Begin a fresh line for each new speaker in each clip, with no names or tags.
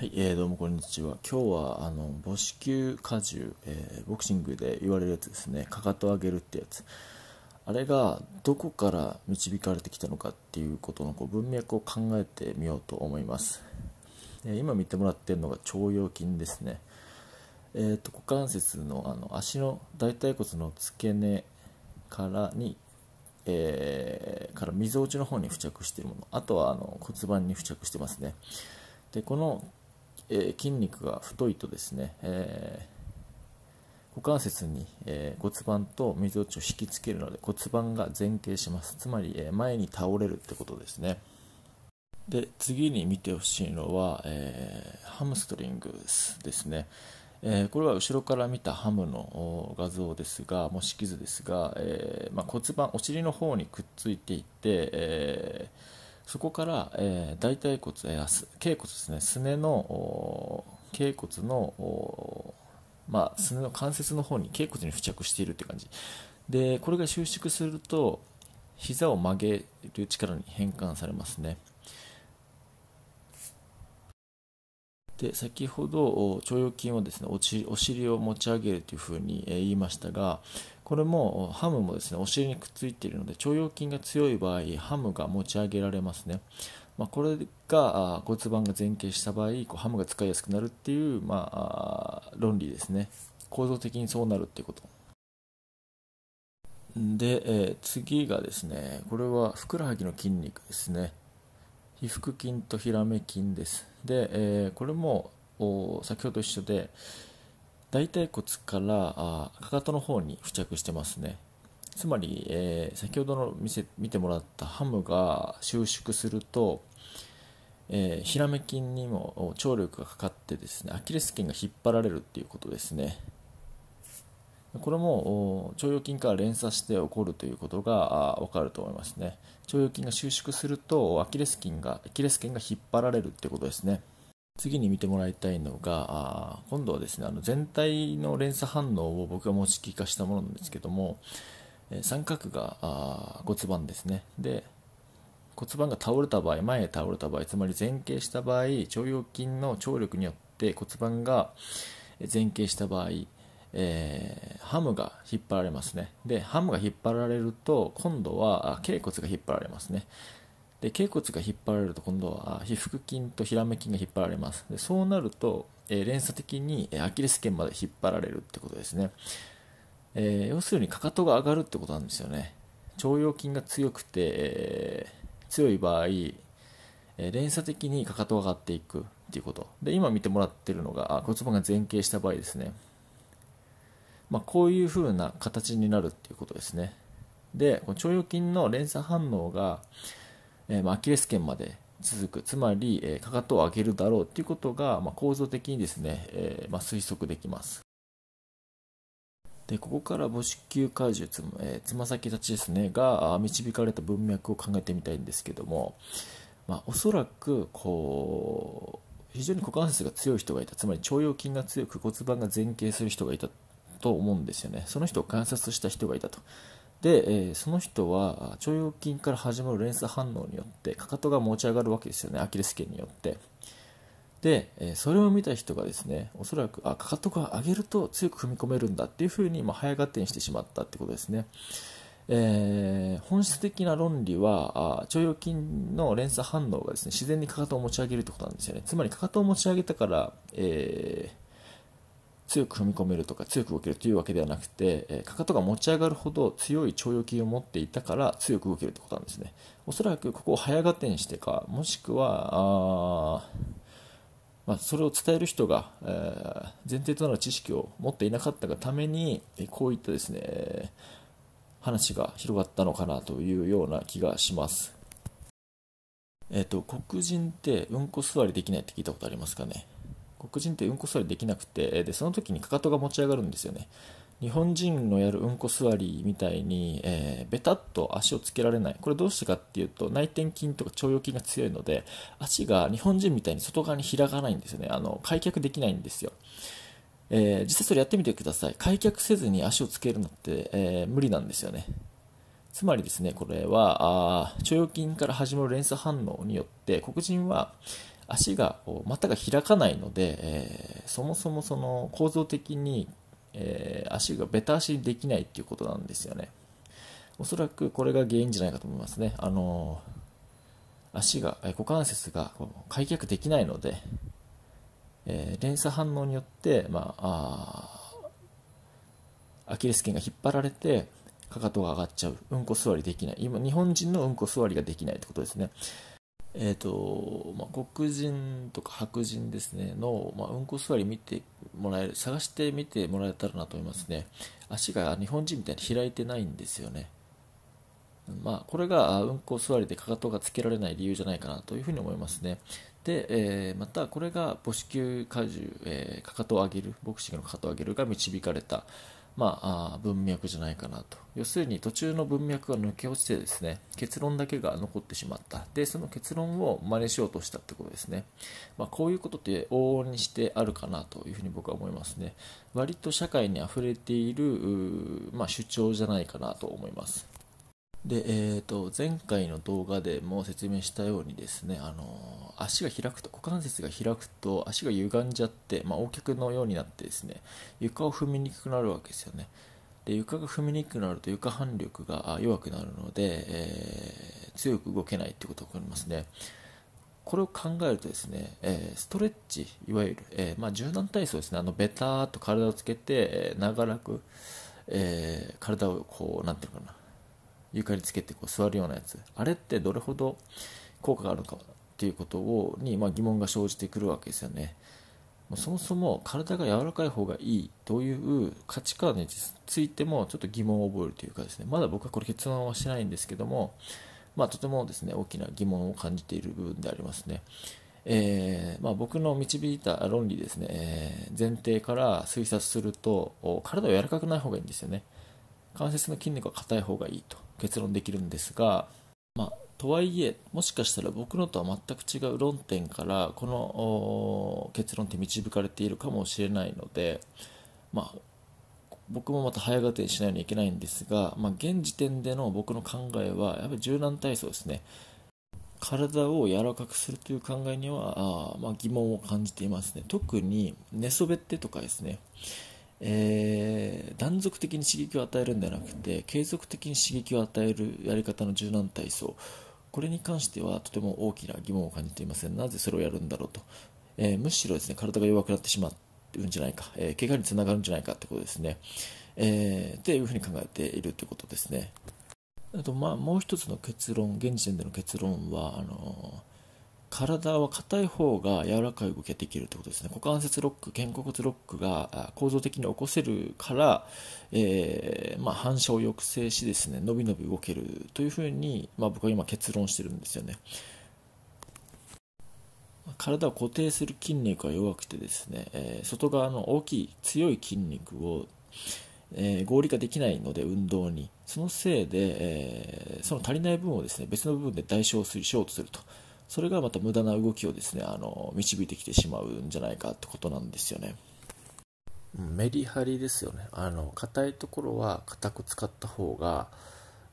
はい、えー、どうもこんにちは。今日はあの母子球荷重、えー、ボクシングで言われるやつですね。かかと上げるってやつ。あれがどこから導かれてきたのかっていうことのこう文脈を考えてみようと思います。えー、今見てもらってるのが腸腰筋ですね。えーと、股関節のあの足の大腿骨の付け根からに、えー、から溝落ちの方に付着しているもの。あとはあの骨盤に付着してますね。でこのえー、筋肉が太いとですね、えー、股関節に、えー、骨盤とみぞおちを引きつけるので骨盤が前傾しますつまり、え前に倒れるってことですねで次に見てほしいのは、えハムストリングですね、えこれは後ろから見たハムの画像ですが模式図ですが、えまあ、骨盤お尻の方にくっついていて、えーそこから、えー、大腿骨、えー、頸骨ですねすねの頸骨のまあ、すねの関節の方に頸骨に付着しているって感じでこれが収縮すると膝を曲げる力に変換されますねで先ほど腸腰筋をですねお尻を持ち上げるというふうに言いましたがこれもハムもですねお尻にくっついているので腸腰筋が強い場合ハムが持ち上げられますね、まあ、これが骨盤が前傾した場合こうハムが使いやすくなるっていう、まあ、論理ですね構造的にそうなるっていうことで、えー、次がですねこれはふくらはぎの筋肉ですね被腹筋とヒラメ筋ですで、えー、これも先ほどと一緒で大腿骨からあかかとの方に付着してますねつまり、えー、先ほどの見せ見てもらったハムが収縮すると、えー、ひら筋にも張力がかかってですねアキレス腱が引っ張られるっていうことですねこれも腸腰筋から連鎖して起こるということが分かると思いますね腸腰筋が収縮するとアキレス腱がアキレス腱が引っ張られるってことですね次に見てもらいたいのが今度はですねあの全体の連鎖反応を僕が持ち聞化したものなんですけども三角が骨盤ですねで骨盤が倒れた場合前へ倒れた場合つまり前傾した場合腸腰筋の張力によって骨盤が前傾した場合えー、ハムが引っ張られますね。で、ハムが引っ張られると、今度は、脛骨が引っ張られますね。で、脛骨が引っ張られると、今度は、皮腹筋とひらめ筋が引っ張られます。で、そうなると、えー、連鎖的にアキレス腱まで引っ張られるってことですね。えー、要するに、かかとが上がるってことなんですよね。腸腰筋が強くて、え強い場合、え連鎖的にかかとが上がっていくっていうこと。で、今見てもらってるのが、骨盤が前傾した場合ですね。まあ、こういう風な形になるっていうことですね。で、この腸腰筋の連鎖反応が、えー、まあ、アキレス腱まで続く、つまり、えー、かかとを上げるだろうっていうことが、まあ、構造的にですね、えー、ま推測できます。でここから母子球怪獣つ,、えつま先立ちですねが導かれた文脈を考えてみたいんですけども、まあ、おそらくこう非常に股関節が強い人がいたつまり腸腰筋が強く骨盤が前傾する人がいたと思うんですよね。その人を観察した人がいたと。で、えー、その人は腸腰筋から始まる連鎖反応によってかかとが持ち上がるわけですよねアキレス腱によってで、えー、それを見た人がですねおそらくあかかとが上げると強く踏み込めるんだっていうふうに、まあ、早合点してしまったってことですね、えー、本質的な論理は腸腰筋の連鎖反応がですね自然にかかとを持ち上げるってことなんですよねつまりかかとを持ち上げたから、えー強く踏み込めるとか強く動けるというわけではなくて、えかかとが持ち上がるほど強い腸腰筋を持っていたから強く動けるということなんですねおそらくここを早合点してかもしくはまあ、それを伝える人が、えー、前提となる知識を持っていなかったがためにこういったですね話が広がったのかなというような気がします。えっ、ー、と黒人ってうんこ座りできないって聞いたことありますかね黒人ってうんこ座りできなくてでその時にかかとが持ち上がるんですよね日本人のやるうんこ座りみたいに、えー、ベタっと足をつけられないこれどうしてかっていうと内転筋とか腸腰筋が強いので足が日本人みたいに外側に開かないんですよねあの開脚できないんですよえー、実際それやってみてください開脚せずに足をつけるのって、えー、無理なんですよねつまりですねこれは腸腰筋から始まる連鎖反応によって黒人は、足が股が開かないので、えー、そもそもその構造的に、えー、足がベタ足にできないっていうことなんですよねおそらくこれが原因じゃないかと思いますねあのー、足が股関節が開脚できないので、え連鎖反応によって、まあ、あアキレス腱が引っ張られてかかとが上がっちゃううんこ座りできない今日本人のうんこ座りができないってことですねえーとまあ、黒人とか白人ですねの、まあ、うんこ座り見てもらえる探してみてもらえたらなと思いますね足が日本人みたいに開いてないんですよね、まあ、これがうんこ座りでかかとがつけられない理由じゃないかなというふうに思いますねで、えー、またこれが母子球荷重、えー、かかとを上げるボクシングのかかとを上げるが導かれた、まあ、あ文脈じゃないかなと。要するに途中の文脈が抜け落ちてですね、結論だけが残ってしまった。で、その結論を真似しようとしたってことですね。まあ、こういうことって往々にしてあるかなというふうに僕は思いますね。割と社会に溢れている、まあ、主張じゃないかなと思います。で、えーと、前回の動画でも説明したようにですね、あの足が開くと股関節が開くと足が歪んじゃって、まあ、O 脚のようになってですね床を踏みにくくなるわけですよねで床が踏みにくくなると床反力が弱くなるので、えー、強く動けないってことが起こりますねこれを考えるとですね、えー、ストレッチいわゆる、えー、まあ、柔軟体操ですねあのベターっと体をつけて、え長らく、え体をこう何ていうのかな床につけてこう座るようなやつあれってどれほど効果があるかっていうことをに、まあ、疑問が生じてくるわけですよねそもそも体が柔らかい方がいいという価値観についてもちょっと疑問を覚えるというかですねまだ僕はこれ結論はしてないんですけどもまあ、とてもですね大きな疑問を感じている部分でありますね。えー、まあ、僕の導いた論理ですね、えー、前提から推察すると体は柔らかくない方がいいんですよね関節の筋肉は硬い方がいいと結論できるんですが、まあ、とはいえもしかしたら僕のとは全く違う論点からこの結論って導かれているかもしれないので、まあ、僕もまた早合点しないといけないんですが、まあ、現時点での僕の考えはやっぱり柔軟体操ですね体を柔らかくするという考えにはあ、まあ、疑問を感じていますね特に寝そべってとかですねえー、断続的に刺激を与えるんではなくて継続的に刺激を与えるやり方の柔軟体操これに関してはとても大きな疑問を感じていませんなぜそれをやるんだろうと、えー、むしろですね体が弱くなってしまうんじゃないか、えー、怪我につながるんじゃないかってことですね、えー、っていうふうに考えているということですねあとまあもう一つの結論現時点での結論はあのー体は硬い方が柔らかい動きができるってことですね股関節ロック肩甲骨ロックが構造的に起こせるから、えー、まあ、反射を抑制しですね伸び伸び動けるというふうに、まあ、僕は今結論してるんですよね体を固定する筋肉が弱くてですね、えー、外側の大きい強い筋肉をえー、合理化できないので運動にそのせいで、えー、その足りない分をですね別の部分で代償しようとするとそれがまた無駄な動きをですねあの導いてきてしまうんじゃないかってことなんですよねメリハリですよねあの硬いところは硬く使った方が、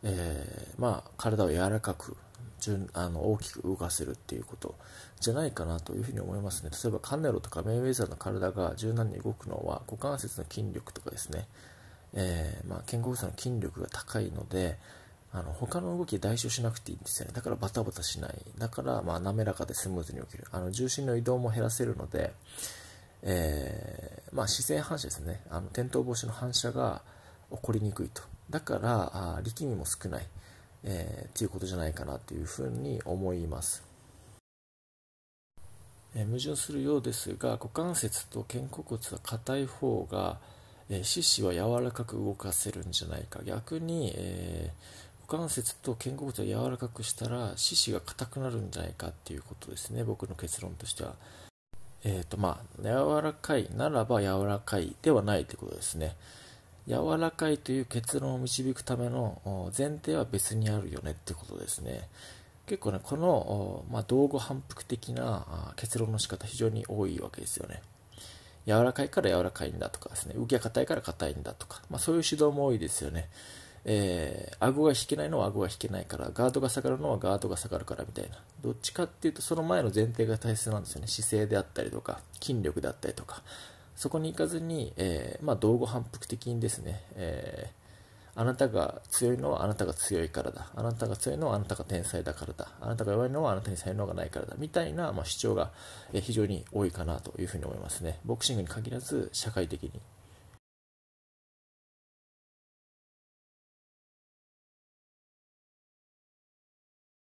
えー、まあ、体を柔らかくあの大きく動かせるっていうことじゃないかなというふうに思いますね例えばカンネロとかメイウェザーの体が柔軟に動くのは股関節の筋力とかですね、えー、まあ、肩甲骨の筋力が高いのであの他の動きで代償しなくていいんですよねだからバタバタしないだからまあ滑らかでスムーズに起きるあの重心の移動も減らせるので、えー、まあ、姿勢反射ですねあの転倒防止の反射が起こりにくいとだから力みも少ない、えー、っていうことじゃないかなというふうに思いますえ矛盾するようですが股関節と肩甲骨は硬い方が、えー、四肢は柔らかく動かせるんじゃないか逆に、えー、股関節と肩甲骨を柔らかくしたら四肢が硬くなるんじゃないかっていうことですね僕の結論としてはえっ、ー、とまあ柔らかいならば柔らかいではないということですね柔らかいという結論を導くための前提は別にあるよねってことですね結構ねこの、まあ、道後反復的な結論の仕方非常に多いわけですよね柔らかいから柔らかいんだとかですね受けが硬いから硬いんだとか、まあ、そういう指導も多いですよねえー、顎が引けないのは顎が引けないから、ガードが下がるのはガードが下がるからみたいな。どっちかっていうと、その前の前提が大切なんですよね。姿勢であったりとか、筋力であったりとか。そこに行かずに、えー、まあ、道後反復的にですね、えー、あなたが強いのはあなたが強いからだ。あなたが強いのはあなたが天才だからだ。あなたが弱いのはあなたに才能がないからだ。みたいな、まあ、主張が非常に多いかなというふうに思いますね。ボクシングに限らず、社会的に。